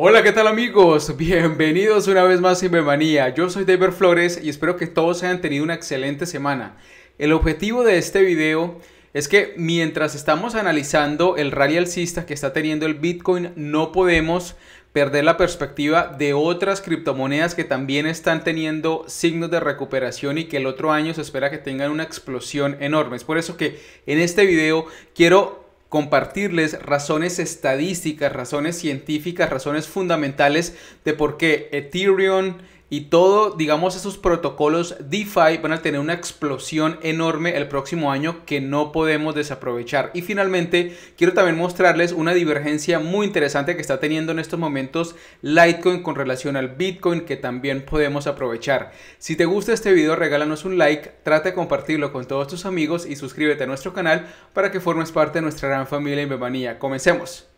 Hola, ¿qué tal amigos? Bienvenidos una vez más a Cibermanía. Yo soy David Flores y espero que todos hayan tenido una excelente semana. El objetivo de este video es que mientras estamos analizando el rally alcista que está teniendo el Bitcoin, no podemos perder la perspectiva de otras criptomonedas que también están teniendo signos de recuperación y que el otro año se espera que tengan una explosión enorme. Es por eso que en este video quiero compartirles razones estadísticas, razones científicas, razones fundamentales de por qué Ethereum, y todo, digamos, esos protocolos DeFi van a tener una explosión enorme el próximo año que no podemos desaprovechar. Y finalmente, quiero también mostrarles una divergencia muy interesante que está teniendo en estos momentos Litecoin con relación al Bitcoin que también podemos aprovechar. Si te gusta este video, regálanos un like, trata de compartirlo con todos tus amigos y suscríbete a nuestro canal para que formes parte de nuestra gran familia en Bebanía. Comencemos.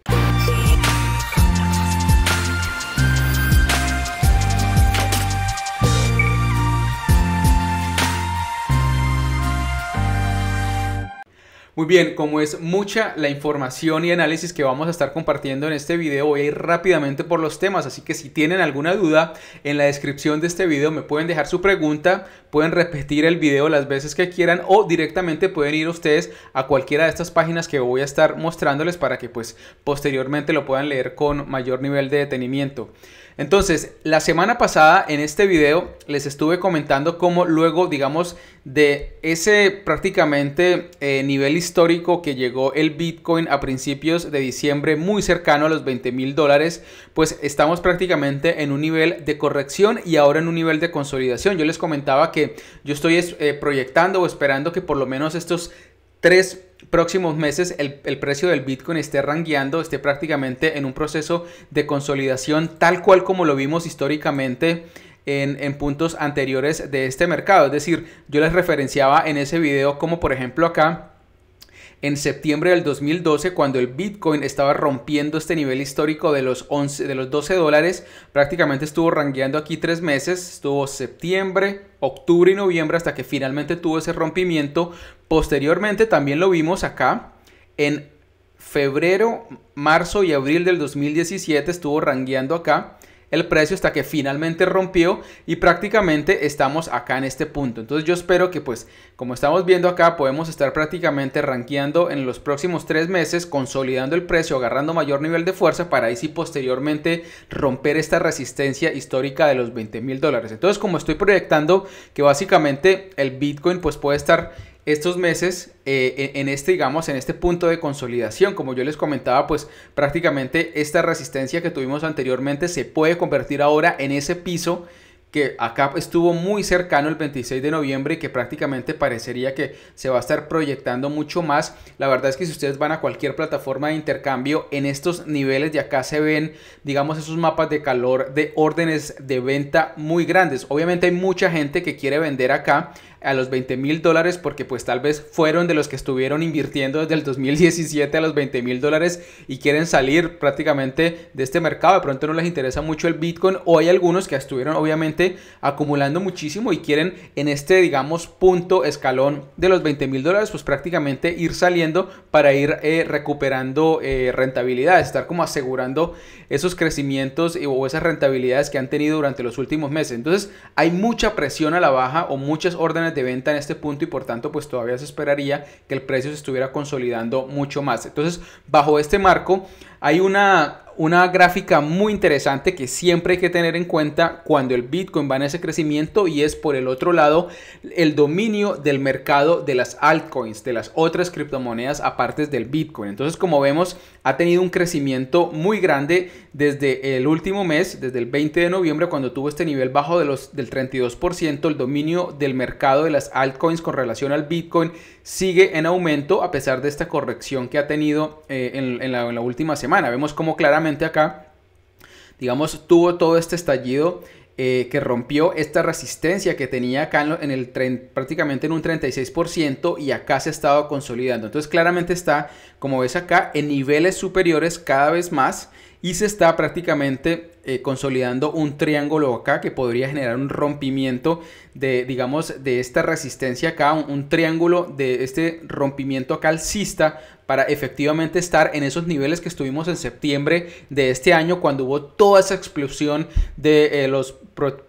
Muy bien, como es mucha la información y análisis que vamos a estar compartiendo en este video, voy a ir rápidamente por los temas, así que si tienen alguna duda, en la descripción de este video me pueden dejar su pregunta, pueden repetir el video las veces que quieran o directamente pueden ir ustedes a cualquiera de estas páginas que voy a estar mostrándoles para que pues posteriormente lo puedan leer con mayor nivel de detenimiento. Entonces, la semana pasada en este video les estuve comentando cómo luego, digamos, de ese prácticamente eh, nivel histórico que llegó el Bitcoin a principios de diciembre, muy cercano a los 20 mil dólares, pues estamos prácticamente en un nivel de corrección y ahora en un nivel de consolidación. Yo les comentaba que yo estoy eh, proyectando o esperando que por lo menos estos tres próximos meses el, precio del Bitcoin esté rangueando, esté prácticamente en un proceso de consolidación tal cual como lo vimos históricamente en, en, puntos anteriores de este mercado. Es decir, yo les referenciaba en ese video como por ejemplo acá en septiembre del 2012, cuando el Bitcoin estaba rompiendo este nivel histórico de los, 11, de los 12 dólares, prácticamente estuvo rangueando aquí tres meses, estuvo septiembre, octubre y noviembre hasta que finalmente tuvo ese rompimiento. Posteriormente también lo vimos acá en febrero, marzo y abril del 2017, estuvo rangueando acá el precio hasta que finalmente rompió y prácticamente estamos acá en este punto. Entonces yo espero que pues como estamos viendo acá podemos estar prácticamente rankeando en los próximos tres meses, consolidando el precio, agarrando mayor nivel de fuerza para ahí sí posteriormente romper esta resistencia histórica de los 20 mil dólares. Entonces como estoy proyectando que básicamente el Bitcoin pues puede estar estos meses, eh, en este, digamos, en este punto de consolidación, como yo les comentaba, pues prácticamente esta resistencia que tuvimos anteriormente se puede convertir ahora en ese piso que acá estuvo muy cercano el 26 de noviembre y que prácticamente parecería que se va a estar proyectando mucho más. La verdad es que si ustedes van a cualquier plataforma de intercambio, en estos niveles de acá se ven, digamos, esos mapas de calor de órdenes de venta muy grandes. Obviamente hay mucha gente que quiere vender acá a los 20 mil dólares porque pues tal vez fueron de los que estuvieron invirtiendo desde el 2017 a los 20 mil dólares y quieren salir prácticamente de este mercado. De pronto no les interesa mucho el Bitcoin o hay algunos que estuvieron obviamente acumulando muchísimo y quieren en este, digamos, punto escalón de los 20 mil dólares, pues prácticamente ir saliendo para ir eh, recuperando eh, rentabilidad, estar como asegurando esos crecimientos o esas rentabilidades que han tenido durante los últimos meses. Entonces hay mucha presión a la baja o muchas órdenes de venta en este punto y por tanto pues todavía se esperaría que el precio se estuviera consolidando mucho más. Entonces bajo este marco hay una, una gráfica muy interesante que siempre hay que tener en cuenta cuando el Bitcoin va en ese crecimiento y es por el otro lado el dominio del mercado de las altcoins, de las otras criptomonedas aparte del Bitcoin. Entonces como vemos ha tenido un crecimiento muy grande desde el último mes, desde el 20 de noviembre, cuando tuvo este nivel bajo de los, del 32%, el dominio del mercado de las altcoins con relación al Bitcoin sigue en aumento a pesar de esta corrección que ha tenido eh, en, la, última semana. Vemos cómo claramente acá, digamos, tuvo todo este estallido eh, que rompió esta resistencia que tenía acá en, el prácticamente en un 36% y acá se ha estado consolidando. Entonces claramente está, como ves acá, en niveles superiores cada vez más y se está prácticamente eh, consolidando un triángulo acá que podría generar un rompimiento de, digamos, de esta resistencia acá, un, triángulo de este rompimiento calcista para efectivamente estar en esos niveles que estuvimos en septiembre de este año cuando hubo toda esa explosión de eh, los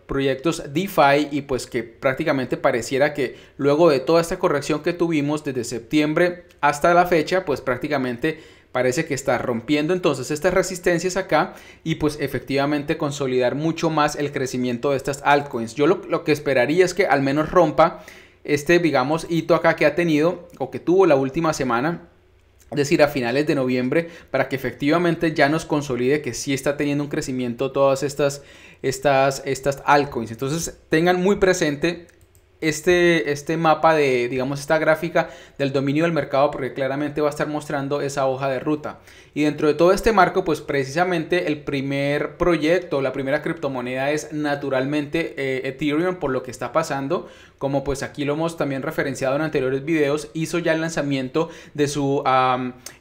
proyectos DeFi y pues que prácticamente pareciera que luego de toda esta corrección que tuvimos desde septiembre hasta la fecha pues prácticamente parece que está rompiendo entonces estas resistencias acá y pues efectivamente consolidar mucho más el crecimiento de estas altcoins. Yo lo, que esperaría es que al menos rompa este, digamos, hito acá que ha tenido o que tuvo la última semana es decir, a finales de noviembre, para que efectivamente ya nos consolide que sí está teniendo un crecimiento todas estas, estas, estas altcoins. Entonces tengan muy presente este, este mapa de, digamos, esta gráfica del dominio del mercado porque claramente va a estar mostrando esa hoja de ruta. Y dentro de todo este marco, pues precisamente el primer proyecto, la primera criptomoneda es naturalmente eh, Ethereum por lo que está pasando. Como pues aquí lo hemos también referenciado en anteriores videos, hizo ya el lanzamiento de su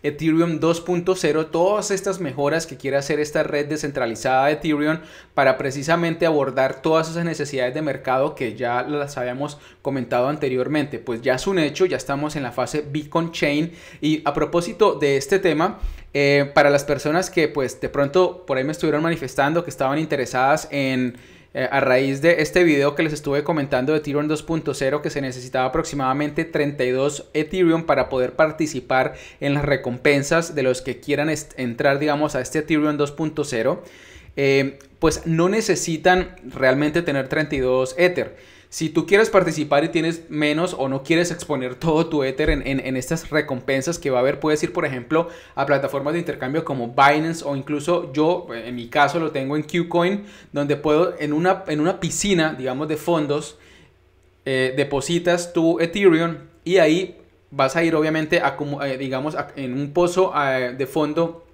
Ethereum 2.0, todas estas mejoras que quiere hacer esta red descentralizada de Ethereum para precisamente abordar todas esas necesidades de mercado que ya las habíamos comentado anteriormente. Pues ya es un hecho, ya estamos en la fase Bitcoin Chain. Y a propósito de este tema, eh, para las personas que pues de pronto por ahí me estuvieron manifestando que estaban interesadas en... Eh, a raíz de este video que les estuve comentando de Ethereum 2.0 que se necesitaba aproximadamente 32 Ethereum para poder participar en las recompensas de los que quieran entrar digamos a este Ethereum 2.0 eh, pues no necesitan realmente tener 32 Ether si tú quieres participar y tienes menos o no quieres exponer todo tu Ether en, estas recompensas que va a haber, puedes ir, por ejemplo, a plataformas de intercambio como Binance o incluso yo, eh, en mi caso, lo tengo en Qcoin, donde puedo en una, en una piscina, digamos, de fondos, eh, depositas tu Ethereum y ahí vas a ir, obviamente, a, eh, digamos, en un pozo de fondo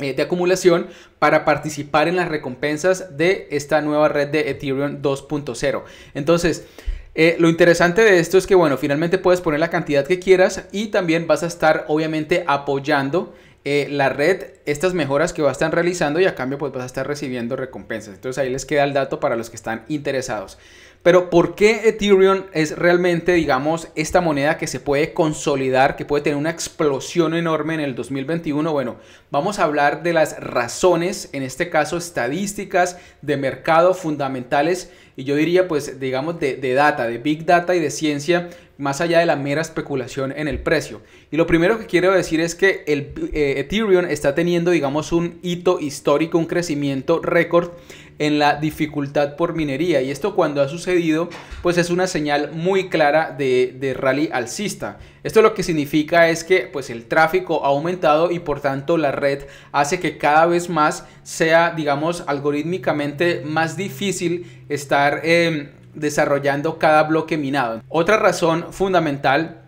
eh, de acumulación para participar en las recompensas de esta nueva red de Ethereum 2.0. Entonces, eh, lo interesante de esto es que, bueno, finalmente puedes poner la cantidad que quieras y también vas a estar, obviamente, apoyando eh, la red estas mejoras que va a estar realizando y a cambio pues vas a estar recibiendo recompensas. Entonces ahí les queda el dato para los que están interesados. Pero ¿por qué Ethereum es realmente, digamos, esta moneda que se puede consolidar, que puede tener una explosión enorme en el 2021? Bueno, vamos a hablar de las razones, en este caso estadísticas de mercado fundamentales y yo diría pues, digamos, de, de data, de big data y de ciencia más allá de la mera especulación en el precio. Y lo primero que quiero decir es que el eh, Ethereum está teniendo, digamos, un hito histórico, un crecimiento récord en la dificultad por minería. Y esto cuando ha sucedido, pues es una señal muy clara de, rally alcista. Esto lo que significa es que pues el tráfico ha aumentado y por tanto la red hace que cada vez más sea, digamos, algorítmicamente más difícil estar... Em, desarrollando cada bloque minado. Otra razón fundamental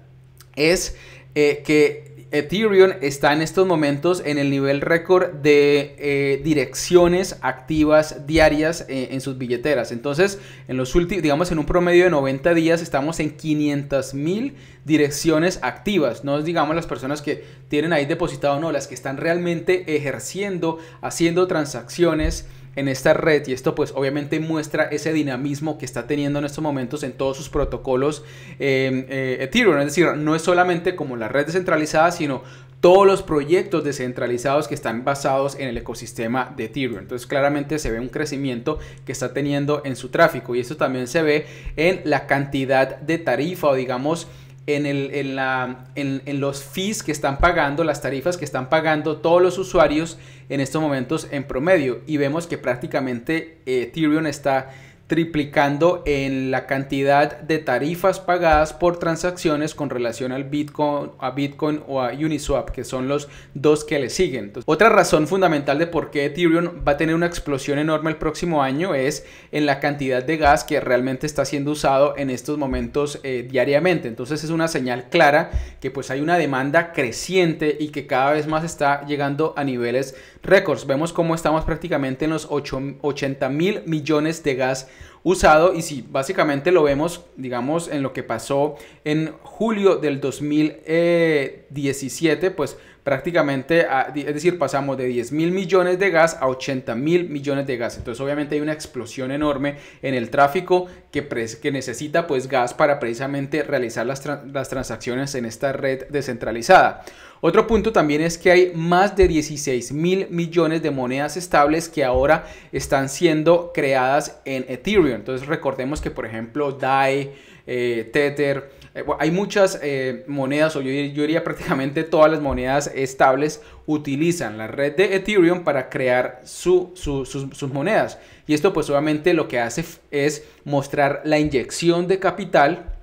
es eh, que Ethereum está en estos momentos en el nivel récord de eh, direcciones activas diarias eh, en sus billeteras. Entonces, en los últimos, digamos, en un promedio de 90 días estamos en 500 mil direcciones activas. No digamos las personas que tienen ahí depositado, no, las que están realmente ejerciendo, haciendo transacciones en esta red y esto pues obviamente muestra ese dinamismo que está teniendo en estos momentos en todos sus protocolos em, eh, Ethereum. Es decir, no es solamente como la red descentralizada, sino todos los proyectos descentralizados que están basados en el ecosistema de Ethereum. Entonces claramente se ve un crecimiento que está teniendo en su tráfico y esto también se ve en la cantidad de tarifa o digamos en, los fees que están pagando, las tarifas que están pagando todos los usuarios en estos momentos en promedio. Y vemos que prácticamente eh, Ethereum está triplicando en la cantidad de tarifas pagadas por transacciones con relación al Bitcoin, a Bitcoin o a Uniswap, que son los dos que le siguen. otra razón fundamental de por qué Ethereum va a tener una explosión enorme el próximo año es en la cantidad de gas que realmente está siendo usado en estos momentos eh, diariamente. Entonces es una señal clara que pues hay una demanda creciente y que cada vez más está llegando a niveles récords. Vemos cómo estamos prácticamente en los 80 mil millones de gas usado y si básicamente lo vemos, digamos, en lo que pasó en julio del 2017, eh, pues prácticamente, es decir, pasamos de 10 mil millones de gas a 80 mil millones de gas. Entonces obviamente hay una explosión enorme en el tráfico que, que necesita pues gas para precisamente realizar las, transacciones en esta red descentralizada. Otro punto también es que hay más de 16 mil millones de monedas estables que ahora están siendo creadas en Ethereum. Entonces recordemos que por ejemplo DAI, eh, Tether, eh, hay muchas eh, monedas, o yo, diría prácticamente todas las monedas estables utilizan la red de Ethereum para crear sus, sus monedas. Y esto pues obviamente lo que hace es mostrar la inyección de capital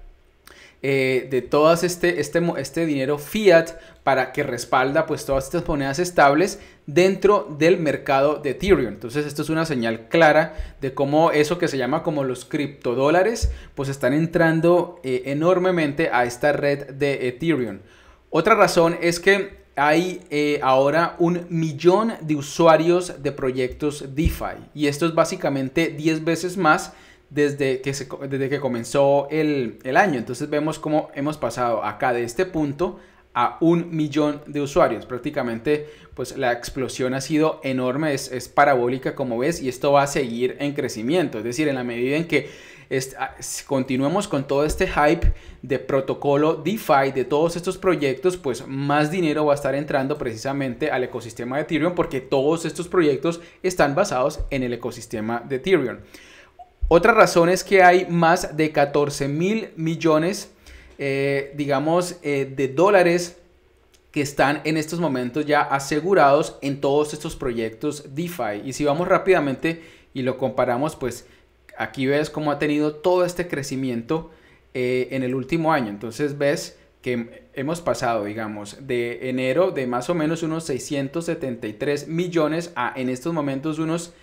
eh, de todo este, este, este dinero fiat para que respalda pues todas estas monedas estables dentro del mercado de Ethereum. Entonces esto es una señal clara de cómo eso que se llama como los criptodólares pues están entrando eh, enormemente a esta red de Ethereum. Otra razón es que hay eh, ahora un millón de usuarios de proyectos DeFi y esto es básicamente 10 veces más desde que, desde que comenzó el, año. Entonces vemos cómo hemos pasado acá de este punto a un millón de usuarios. Prácticamente pues la explosión ha sido enorme, es, parabólica como ves y esto va a seguir en crecimiento. Es decir, en la medida en que ah, continuemos con todo este hype de protocolo DeFi, de todos estos proyectos, pues más dinero va a estar entrando precisamente al ecosistema de Ethereum porque todos estos proyectos están basados en el ecosistema de Ethereum. Otra razón es que hay más de 14 mil millones, eh, digamos, eh, de dólares que están en estos momentos ya asegurados en todos estos proyectos DeFi. Y si vamos rápidamente y lo comparamos, pues aquí ves cómo ha tenido todo este crecimiento eh, en el último año. Entonces ves que hemos pasado, digamos, de enero de más o menos unos 673 millones a en estos momentos unos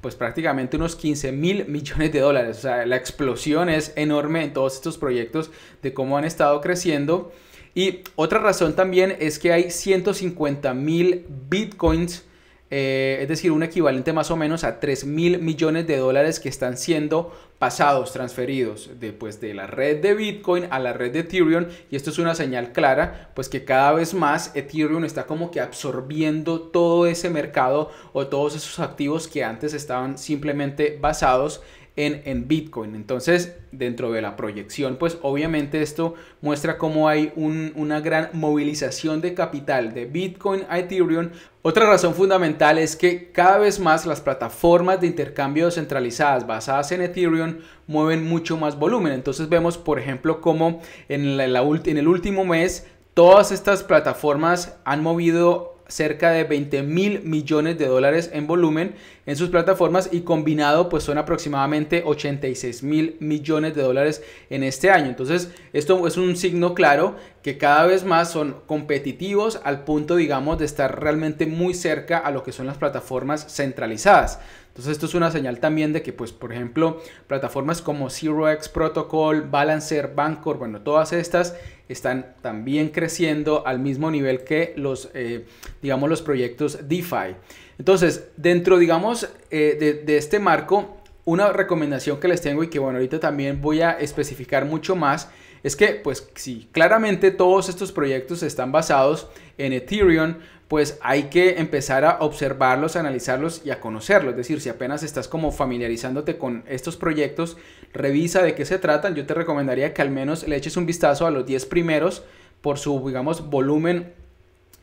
pues prácticamente unos 15 mil millones de dólares. O sea, la explosión es enorme en todos estos proyectos de cómo han estado creciendo. Y otra razón también es que hay 150 mil bitcoins eh, es decir, un equivalente más o menos a 3 mil millones de dólares que están siendo pasados, transferidos de, pues, de la red de Bitcoin a la red de Ethereum. Y esto es una señal clara, pues que cada vez más Ethereum está como que absorbiendo todo ese mercado o todos esos activos que antes estaban simplemente basados en, Bitcoin. Entonces, dentro de la proyección, pues obviamente esto muestra cómo hay una gran movilización de capital de Bitcoin a Ethereum. Otra razón fundamental es que cada vez más las plataformas de intercambio centralizadas basadas en Ethereum mueven mucho más volumen. Entonces vemos, por ejemplo, cómo en, la, en el último mes todas estas plataformas han movido cerca de 20 mil millones de dólares en volumen en sus plataformas y combinado pues son aproximadamente 86 mil millones de dólares en este año. Entonces esto es un signo claro que cada vez más son competitivos al punto digamos de estar realmente muy cerca a lo que son las plataformas centralizadas. Entonces esto es una señal también de que, pues, por ejemplo, plataformas como ZeroX Protocol, Balancer, Bancor, bueno, todas estas están también creciendo al mismo nivel que los, eh, digamos, los proyectos DeFi. Entonces, dentro, digamos, eh, de este marco, una recomendación que les tengo y que, bueno, ahorita también voy a especificar mucho más es que, pues si claramente todos estos proyectos están basados en Ethereum, pues hay que empezar a observarlos, a analizarlos y a conocerlos. Es decir, si apenas estás como familiarizándote con estos proyectos, revisa de qué se tratan. Yo te recomendaría que al menos le eches un vistazo a los 10 primeros por su, digamos, volumen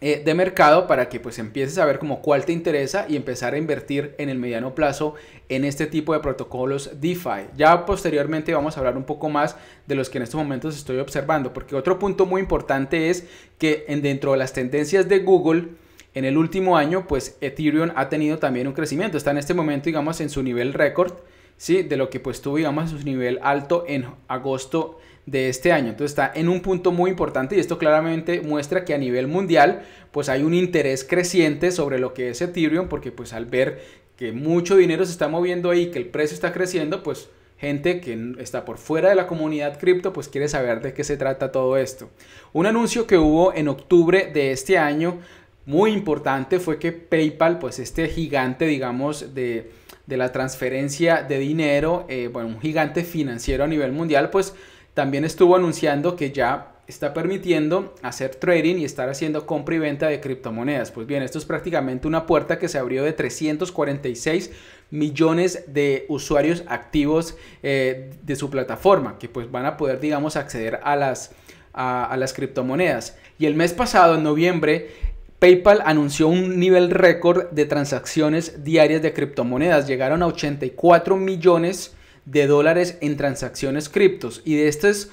eh, de mercado para que pues empieces a ver como cuál te interesa y empezar a invertir en el mediano plazo en este tipo de protocolos DeFi. Ya posteriormente vamos a hablar un poco más de los que en estos momentos estoy observando, porque otro punto muy importante es que en, dentro de las tendencias de Google, en el último año, pues Ethereum ha tenido también un crecimiento. Está en este momento, digamos, en su nivel récord, ¿sí? De lo que pues tuvo, digamos, en su nivel alto en agosto de este año. Entonces está en un punto muy importante y esto claramente muestra que a nivel mundial pues hay un interés creciente sobre lo que es Ethereum porque pues al ver que mucho dinero se está moviendo ahí, que el precio está creciendo, pues gente que está por fuera de la comunidad cripto, pues quiere saber de qué se trata todo esto. Un anuncio que hubo en octubre de este año muy importante fue que PayPal, pues este gigante, digamos, de, la transferencia de dinero, eh, bueno, un gigante financiero a nivel mundial, pues también estuvo anunciando que ya está permitiendo hacer trading y estar haciendo compra y venta de criptomonedas. Pues bien, esto es prácticamente una puerta que se abrió de 346 millones de usuarios activos eh, de su plataforma, que pues van a poder, digamos, acceder a las, a las criptomonedas. Y el mes pasado, en noviembre, PayPal anunció un nivel récord de transacciones diarias de criptomonedas. Llegaron a 84 millones de dólares en transacciones criptos y de estos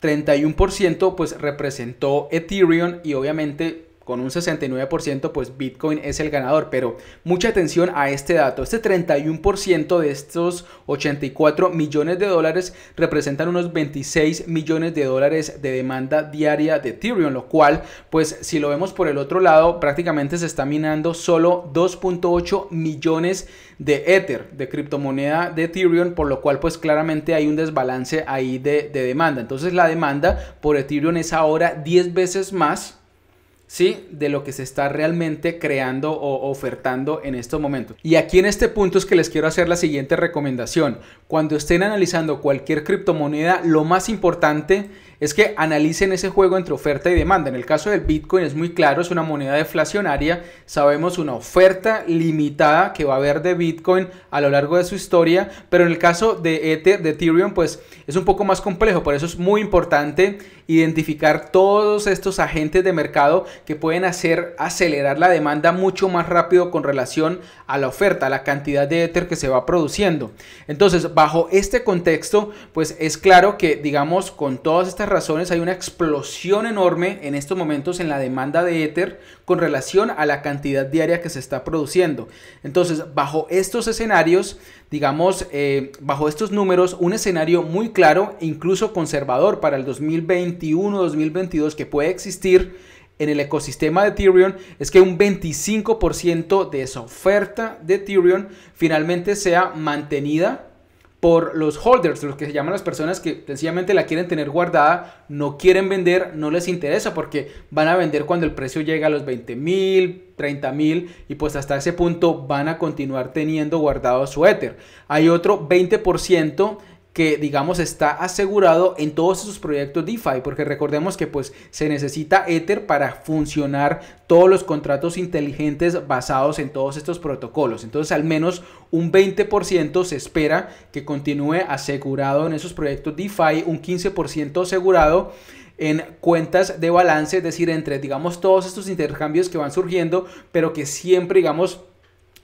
31% pues representó Ethereum y obviamente con un 69%, pues Bitcoin es el ganador. Pero mucha atención a este dato. Este 31% de estos 84 millones de dólares representan unos 26 millones de dólares de demanda diaria de Ethereum, lo cual, pues si lo vemos por el otro lado, prácticamente se está minando solo 2.8 millones de Ether, de criptomoneda de Ethereum, por lo cual, pues claramente hay un desbalance ahí de, demanda. Entonces la demanda por Ethereum es ahora 10 veces más ¿sí? De lo que se está realmente creando o ofertando en estos momentos. Y aquí en este punto es que les quiero hacer la siguiente recomendación. Cuando estén analizando cualquier criptomoneda, lo más importante es que analicen ese juego entre oferta y demanda. En el caso del Bitcoin es muy claro, es una moneda deflacionaria, sabemos una oferta limitada que va a haber de Bitcoin a lo largo de su historia, pero en el caso de Ether, de Ethereum, pues es un poco más complejo, por eso es muy importante identificar todos estos agentes de mercado que pueden hacer acelerar la demanda mucho más rápido con relación a la oferta, a la cantidad de Ether que se va produciendo. Entonces, bajo este contexto, pues es claro que, digamos, con todas estas razones hay una explosión enorme en estos momentos en la demanda de Ether con relación a la cantidad diaria que se está produciendo. Entonces, bajo estos escenarios, digamos, eh, bajo estos números, un escenario muy claro e incluso conservador para el 2021-2022 que puede existir en el ecosistema de Ethereum es que un 25% de esa oferta de Ethereum finalmente sea mantenida por los holders, los que se llaman las personas que sencillamente la quieren tener guardada, no quieren vender, no les interesa porque van a vender cuando el precio llega a los 20 mil, 30 mil y pues hasta ese punto van a continuar teniendo guardado su Ether. Hay otro 20% que digamos está asegurado en todos esos proyectos DeFi, porque recordemos que pues se necesita Ether para funcionar todos los contratos inteligentes basados en todos estos protocolos. Entonces al menos un 20% se espera que continúe asegurado en esos proyectos DeFi, un 15% asegurado en cuentas de balance, es decir, entre digamos todos estos intercambios que van surgiendo, pero que siempre digamos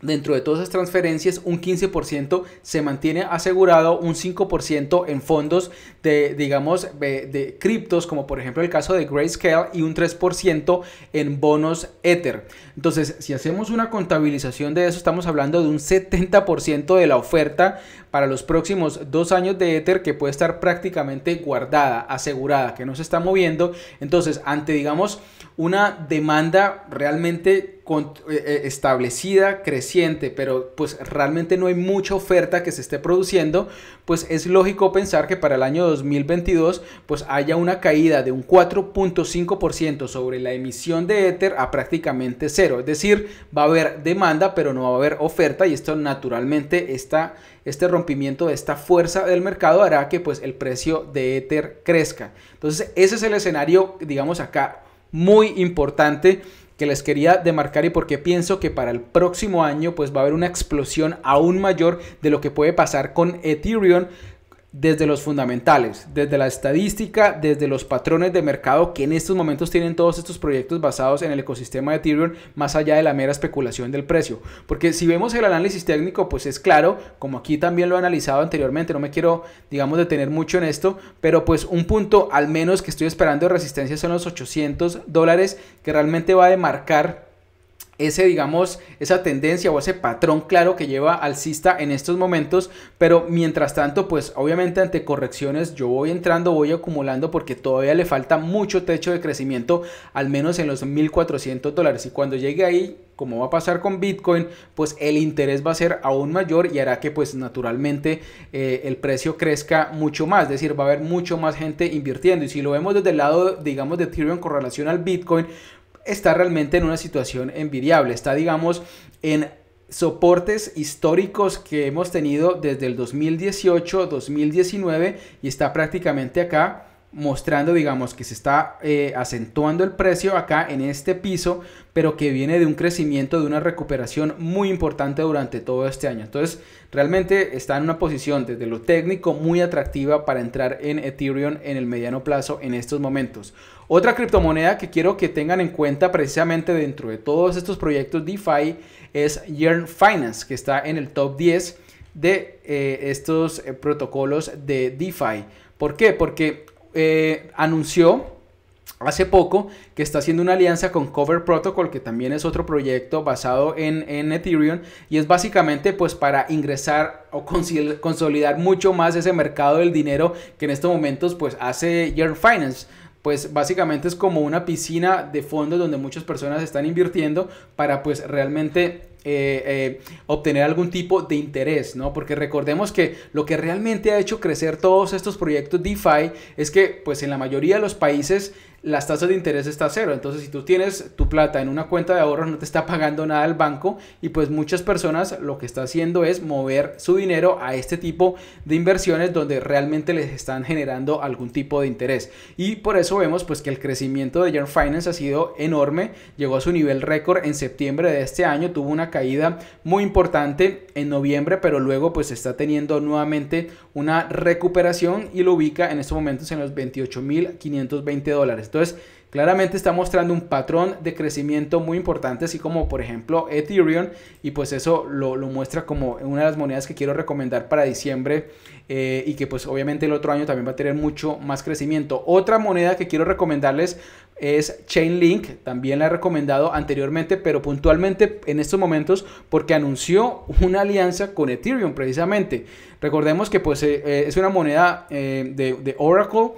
Dentro de todas esas transferencias, un 15% se mantiene asegurado, un 5% en fondos de, digamos, de, de, criptos, como por ejemplo el caso de Grayscale, y un 3% en bonos Ether. Entonces, si hacemos una contabilización de eso, estamos hablando de un 70% de la oferta para los próximos dos años de Ether que puede estar prácticamente guardada, asegurada, que no se está moviendo. Entonces, ante, digamos, una demanda realmente eh, eh, establecida, creciente, pero pues realmente no hay mucha oferta que se esté produciendo, pues es lógico pensar que para el año 2022 pues haya una caída de un 4.5% sobre la emisión de Ether a prácticamente cero. Es decir, va a haber demanda, pero no va a haber oferta y esto naturalmente está este rompimiento de esta fuerza del mercado hará que pues el precio de Ether crezca. Entonces ese es el escenario, digamos acá, muy importante que les quería demarcar y porque pienso que para el próximo año pues va a haber una explosión aún mayor de lo que puede pasar con Ethereum desde los fundamentales, desde la estadística, desde los patrones de mercado que en estos momentos tienen todos estos proyectos basados en el ecosistema de Ethereum, más allá de la mera especulación del precio. Porque si vemos el análisis técnico, pues es claro, como aquí también lo he analizado anteriormente, no me quiero, digamos, detener mucho en esto, pero pues un punto al menos que estoy esperando de resistencia son los 800 dólares, que realmente va a demarcar ese, digamos, esa tendencia o ese patrón claro que lleva alcista en estos momentos, pero mientras tanto, pues obviamente ante correcciones yo voy entrando, voy acumulando porque todavía le falta mucho techo de crecimiento, al menos en los 1.400 dólares. Y cuando llegue ahí, como va a pasar con Bitcoin, pues el interés va a ser aún mayor y hará que pues naturalmente eh, el precio crezca mucho más, es decir, va a haber mucho más gente invirtiendo. Y si lo vemos desde el lado, digamos, de Ethereum con relación al Bitcoin, está realmente en una situación envidiable. Está, digamos, en soportes históricos que hemos tenido desde el 2018, 2019 y está prácticamente acá mostrando, digamos, que se está eh, acentuando el precio acá en este piso, pero que viene de un crecimiento, de una recuperación muy importante durante todo este año. Entonces, realmente está en una posición desde lo técnico muy atractiva para entrar en Ethereum en el mediano plazo en estos momentos. Otra criptomoneda que quiero que tengan en cuenta precisamente dentro de todos estos proyectos DeFi es Yearn Finance, que está en el top 10 de eh, estos eh, protocolos de DeFi. ¿Por qué? Porque eh, anunció hace poco que está haciendo una alianza con Cover Protocol, que también es otro proyecto basado en, Ethereum, y es básicamente pues para ingresar o consolidar mucho más ese mercado del dinero que en estos momentos pues hace Yearn Finance pues básicamente es como una piscina de fondos donde muchas personas están invirtiendo para pues realmente eh, eh, obtener algún tipo de interés, ¿no? Porque recordemos que lo que realmente ha hecho crecer todos estos proyectos DeFi es que, pues en la mayoría de los países, las tasas de interés está cero. Entonces, si tú tienes tu plata en una cuenta de ahorros, no te está pagando nada el banco y pues muchas personas lo que está haciendo es mover su dinero a este tipo de inversiones donde realmente les están generando algún tipo de interés. Y por eso vemos pues que el crecimiento de Yarn Finance ha sido enorme, llegó a su nivel récord en septiembre de este año, tuvo una caída muy importante en noviembre, pero luego pues está teniendo nuevamente una recuperación y lo ubica en estos momentos en los 28.520 dólares. Entonces, claramente está mostrando un patrón de crecimiento muy importante, así como por ejemplo Ethereum, y pues eso lo, muestra como una de las monedas que quiero recomendar para diciembre eh, y que pues obviamente el otro año también va a tener mucho más crecimiento. Otra moneda que quiero recomendarles es Chainlink, también la he recomendado anteriormente, pero puntualmente en estos momentos porque anunció una alianza con Ethereum precisamente. Recordemos que pues eh, eh, es una moneda de, Oracle.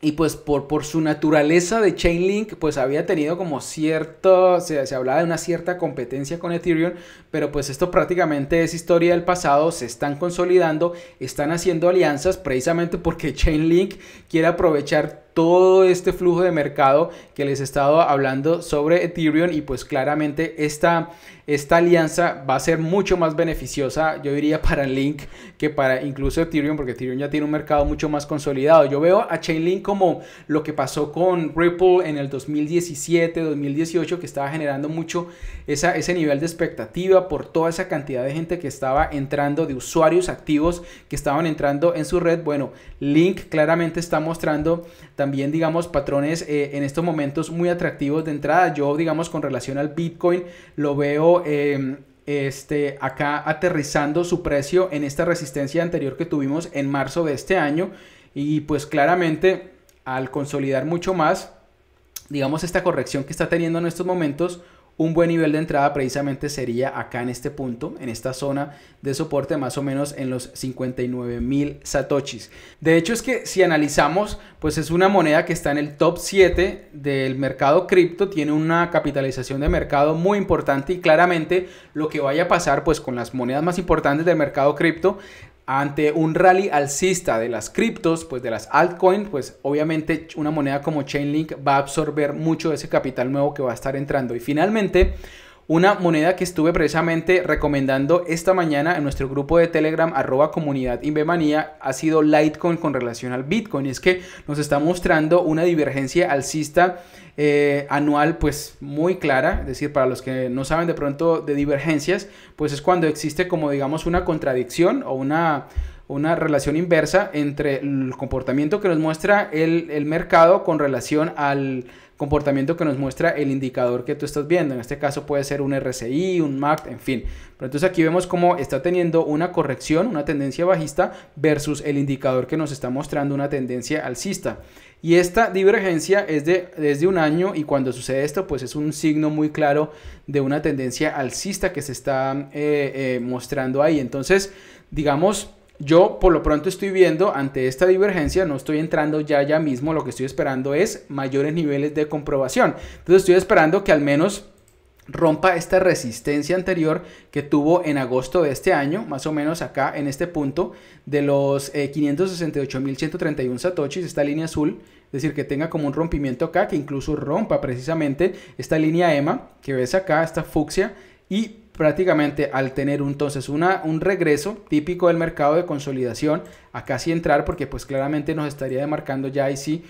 Y pues por, por su naturaleza de Chainlink, pues había tenido como cierto, se, se, hablaba de una cierta competencia con Ethereum, pero pues esto prácticamente es historia del pasado, se están consolidando, están haciendo alianzas precisamente porque Chainlink quiere aprovechar todo este flujo de mercado que les he estado hablando sobre Ethereum y pues claramente esta, esta alianza va a ser mucho más beneficiosa, yo diría para Link que para incluso Ethereum, porque Ethereum ya tiene un mercado mucho más consolidado. Yo veo a Chainlink como lo que pasó con Ripple en el 2017, 2018, que estaba generando mucho esa, ese nivel de expectativa por toda esa cantidad de gente que estaba entrando, de usuarios activos que estaban entrando en su red. Bueno, Link claramente está mostrando también también, digamos, patrones eh, en estos momentos muy atractivos de entrada. Yo, digamos, con relación al Bitcoin, lo veo... Em, este, acá aterrizando su precio en esta resistencia anterior que tuvimos en marzo de este año y pues claramente al consolidar mucho más, digamos, esta corrección que está teniendo en estos momentos, un buen nivel de entrada precisamente sería acá en este punto, en esta zona de soporte más o menos en los 59 mil satoshis. De hecho es que si analizamos, pues es una moneda que está en el top 7 del mercado cripto, tiene una capitalización de mercado muy importante y claramente lo que vaya a pasar pues con las monedas más importantes del mercado cripto ante un rally alcista de las criptos, pues de las altcoins, pues obviamente una moneda como Chainlink va a absorber mucho de ese capital nuevo que va a estar entrando. Y finalmente, una moneda que estuve precisamente recomendando esta mañana en nuestro grupo de Telegram, arroba comunidad inbemanía, ha sido Litecoin con relación al Bitcoin. Y es que nos está mostrando una divergencia alcista eh, anual, pues muy clara. Es decir, para los que no saben de pronto de divergencias, pues es cuando existe como digamos una contradicción o una una relación inversa entre el comportamiento que nos muestra el mercado con relación al comportamiento que nos muestra el indicador que tú estás viendo. En este caso puede ser un RSI, un MACD, en fin. Pero entonces aquí vemos cómo está teniendo una corrección, una tendencia bajista versus el indicador que nos está mostrando una tendencia alcista. Y esta divergencia es de desde un año y cuando sucede esto pues es un signo muy claro de una tendencia alcista que se está eh, eh, mostrando ahí. Entonces digamos yo por lo pronto estoy viendo ante esta divergencia, no estoy entrando ya ya mismo, lo que estoy esperando es mayores niveles de comprobación. Entonces estoy esperando que al menos rompa esta resistencia anterior que tuvo en agosto de este año, más o menos acá en este punto de los 568.131 eh, satoshis, esta línea azul, es decir, que tenga como un rompimiento acá, que incluso rompa precisamente esta línea EMA que ves acá, esta fucsia, y prácticamente al tener entonces una, un regreso típico del mercado de consolidación, acá casi entrar porque pues claramente nos estaría demarcando ya y sí,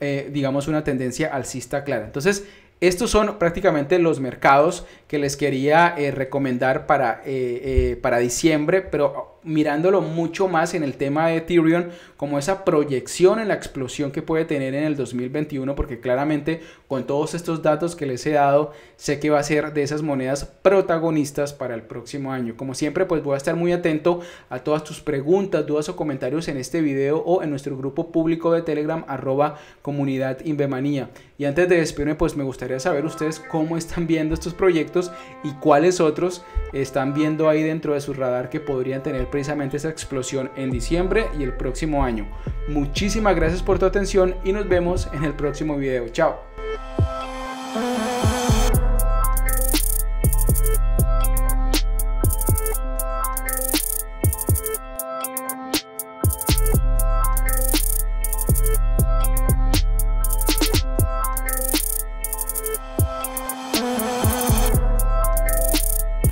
eh, digamos, una tendencia alcista clara. Entonces, estos son prácticamente los mercados que les quería eh, recomendar para, eh, para diciembre, pero mirándolo mucho más en el tema de ethereum como esa proyección en la explosión que puede tener en el 2021, porque claramente con todos estos datos que les he dado, sé que va a ser de esas monedas protagonistas para el próximo año. Como siempre, pues voy a estar muy atento a todas tus preguntas, dudas o comentarios en este video o en nuestro grupo público de Telegram, arroba comunidad Invemanía. Y antes de despedirme, pues me gustaría saber ustedes cómo están viendo estos proyectos y cuáles otros están viendo ahí dentro de su radar que podrían tener precisamente esa explosión en diciembre y el próximo año. Muchísimas gracias por tu atención y nos vemos en el próximo video. Chao.